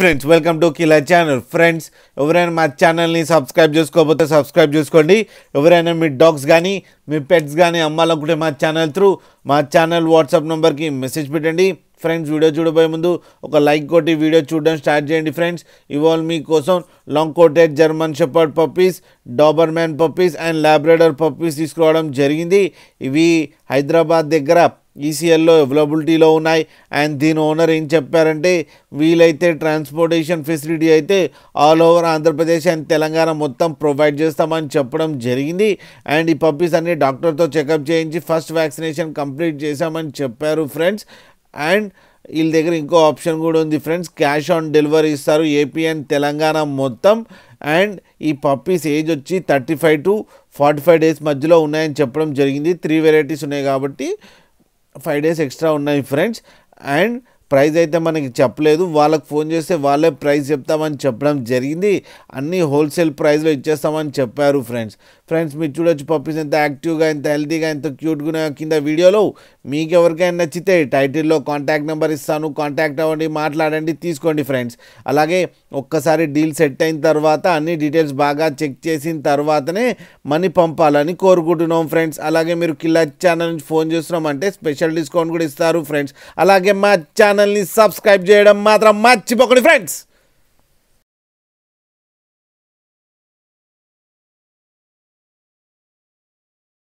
friends welcome to కిలా channel friends ఎవరైనా మా ఛానల్ని సబ్స్క్రైబ్ చేసుకోకపోతే సబ్స్క్రైబ్ చేసుకోండి ఎవరైనా మీ డాగ్స్ కానీ మీ పెట్స్ కానీ అమ్మాలనుకుంటే మా ఛానల్ త్రూ మా ఛానల్ వాట్సాప్ నెంబర్కి మెసేజ్ పెట్టండి ఫ్రెండ్స్ వీడియో చూడబోయే ముందు ఒక లైక్ కొట్టి వీడియో చూడడం స్టార్ట్ చేయండి ఫ్రెండ్స్ ఇవాళ మీకోసం long coated German shepherd puppies Doberman puppies and Labrador puppies తీసుకురావడం జరిగింది ఇవి హైదరాబాద్ దగ్గర ఈసీఎల్లో అవైలబిలిటీలో ఉన్నాయి అండ్ దీని ఓనర్ ఏం చెప్పారంటే వీలైతే ట్రాన్స్పోర్టేషన్ ఫెసిలిటీ అయితే all over Andhra Pradesh and Telangana మొత్తం ప్రొవైడ్ చేస్తామని చెప్పడం జరిగింది అండ్ ఈ పప్పీస్ అన్ని డాక్టర్తో చెకప్ చేయించి ఫస్ట్ వ్యాక్సినేషన్ కంప్లీట్ చేశామని చెప్పారు ఫ్రెండ్స్ అండ్ వీళ్ళ దగ్గర ఇంకో ఆప్షన్ కూడా ఉంది ఫ్రెండ్స్ క్యాష్ ఆన్ డెలివరీ ఇస్తారు ఏపీ అండ్ తెలంగాణ మొత్తం అండ్ ఈ పప్పీస్ ఏజ్ వచ్చి thirty five to forty five days మధ్యలో ఉన్నాయని చెప్పడం జరిగింది త్రీ వెరైటీస్ ఉన్నాయి కాబట్టి ఫైవ్ డేస్ ఎక్స్ట్రా ఉన్నాయి ఫ్రెండ్స్ అండ్ ప్రైజ్ అయితే మనకి చెప్పలేదు వాళ్ళకి ఫోన్ చేస్తే వాళ్ళే ప్రైస్ చెప్తామని చెప్పడం జరిగింది అన్నీ హోల్సేల్ ప్రైస్లో ఇచ్చేస్తామని చెప్పారు ఫ్రెండ్స్ ఫ్రెండ్స్ మీరు చూడొచ్చు పప్పీస్ ఎంత యాక్టివ్గా ఎంత హెల్దీగా ఎంత క్యూట్గా కింద వీడియోలో మీకు ఎవరికైనా నచ్చితే టైటిల్లో కాంటాక్ట్ నెంబర్ ఇస్తాను కాంటాక్ట్ అవ్వండి మాట్లాడండి తీసుకోండి ఫ్రెండ్స్ అలాగే ఒక్కసారి డీల్ సెట్ అయిన తర్వాత అన్ని డీటెయిల్స్ బాగా చెక్ చేసిన తర్వాతనే మనీ పంపాలని కోరుకుంటున్నాం ఫ్రెండ్స్ అలాగే మీరు కిల్లర్ ఛానల్ నుంచి ఫోన్ అంటే స్పెషల్ డిస్కౌంట్ కూడా ఇస్తారు ఫ్రెండ్స్ అలాగే మా ఛానల్ని సబ్స్క్రైబ్ చేయడం మాత్రం మర్చిపోకండి ఫ్రెండ్స్